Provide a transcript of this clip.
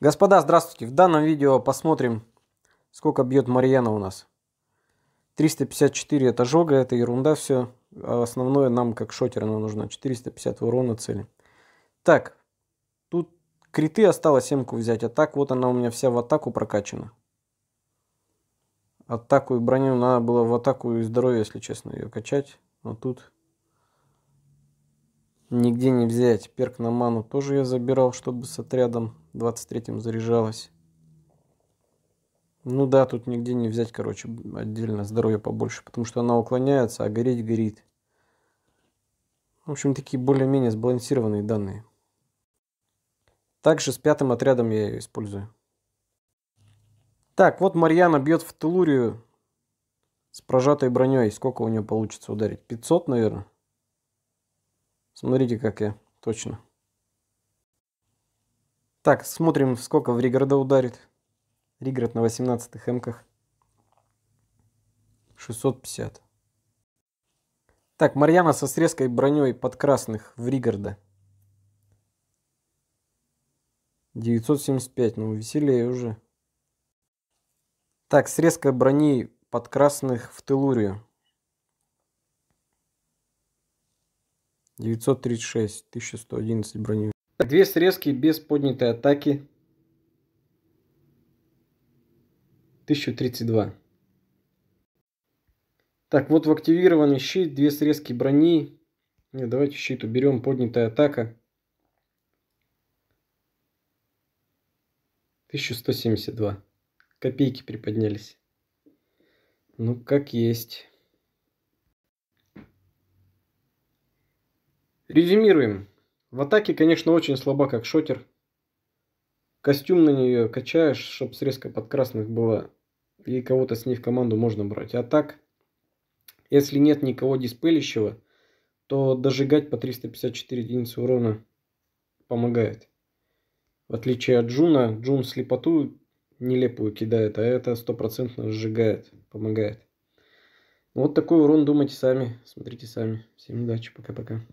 Господа, здравствуйте! В данном видео посмотрим, сколько бьет Марьяна у нас. 354 это жога, это ерунда все. А основное нам как шотер она нужна. 450 урона цели. Так, тут криты осталось семку взять, а так вот она у меня вся в атаку прокачана. Атаку и броню надо было в атаку и здоровье, если честно, ее качать. Но тут нигде не взять. Перк на ману тоже я забирал, чтобы с отрядом 23-м заряжалось. Ну да, тут нигде не взять, короче, отдельно здоровье побольше, потому что она уклоняется, а гореть горит. В общем, такие более-менее сбалансированные данные. Также с пятым отрядом я ее использую. Так, вот Марьяна бьет в Телурию с прожатой броней. Сколько у нее получится ударить? 500, наверное? Смотрите, как я точно. Так, смотрим, сколько в Ригорода ударит. Ригород на 18 эмках. 650. Так, Марьяна со срезкой броней под красных в Ригорда. 975, ну веселее уже. Так, срезка брони под красных в Телурию. 936, 1111 броню. Две срезки без поднятой атаки. 1032. Так, вот в активированный щит, две срезки брони. Нет, давайте щит уберем, поднятая атака. 1172. Копейки приподнялись. Ну, как есть. Резюмируем. В атаке, конечно, очень слаба, как шотер. Костюм на нее качаешь, чтобы срезка под красных была. И кого-то с ней в команду можно брать. А так, если нет никого диспелящего, то дожигать по 354 единицы урона помогает. В отличие от Джуна, Джун слепоту нелепую кидает, а это стопроцентно сжигает, помогает. Вот такой урон думайте сами, смотрите сами. Всем удачи, пока-пока.